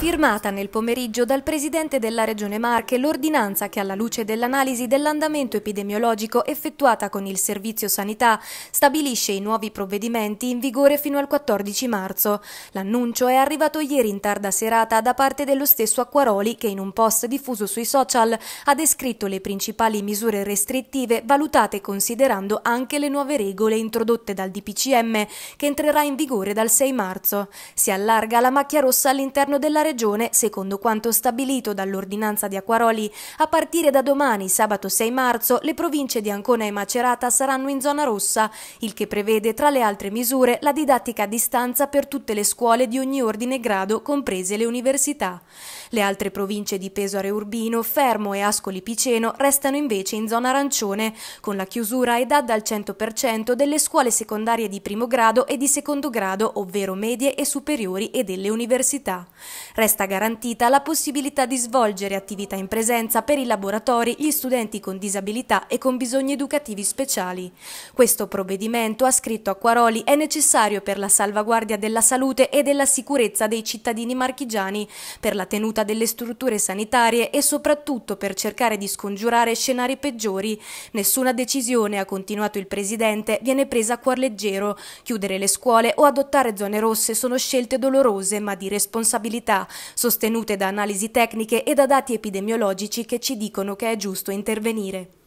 Firmata nel pomeriggio dal Presidente della Regione Marche l'ordinanza che alla luce dell'analisi dell'andamento epidemiologico effettuata con il Servizio Sanità stabilisce i nuovi provvedimenti in vigore fino al 14 marzo. L'annuncio è arrivato ieri in tarda serata da parte dello stesso Acquaroli che in un post diffuso sui social ha descritto le principali misure restrittive valutate considerando anche le nuove regole introdotte dal DPCM che entrerà in vigore dal 6 marzo. Si allarga la macchia rossa all'interno della regione Regione, secondo quanto stabilito dall'ordinanza di Acquaroli, a partire da domani, sabato 6 marzo, le province di Ancona e Macerata saranno in zona rossa, il che prevede, tra le altre misure, la didattica a distanza per tutte le scuole di ogni ordine e grado, comprese le università. Le altre province di Pesore Urbino, Fermo e Ascoli Piceno restano invece in zona arancione, con la chiusura ed ad al 100% delle scuole secondarie di primo grado e di secondo grado, ovvero medie e superiori e delle università. Resta garantita la possibilità di svolgere attività in presenza per i laboratori, gli studenti con disabilità e con bisogni educativi speciali. Questo provvedimento, ha scritto Acquaroli, è necessario per la salvaguardia della salute e della sicurezza dei cittadini marchigiani, per la tenuta delle strutture sanitarie e soprattutto per cercare di scongiurare scenari peggiori. Nessuna decisione, ha continuato il Presidente, viene presa a cuor leggero. Chiudere le scuole o adottare zone rosse sono scelte dolorose ma di responsabilità sostenute da analisi tecniche e da dati epidemiologici che ci dicono che è giusto intervenire.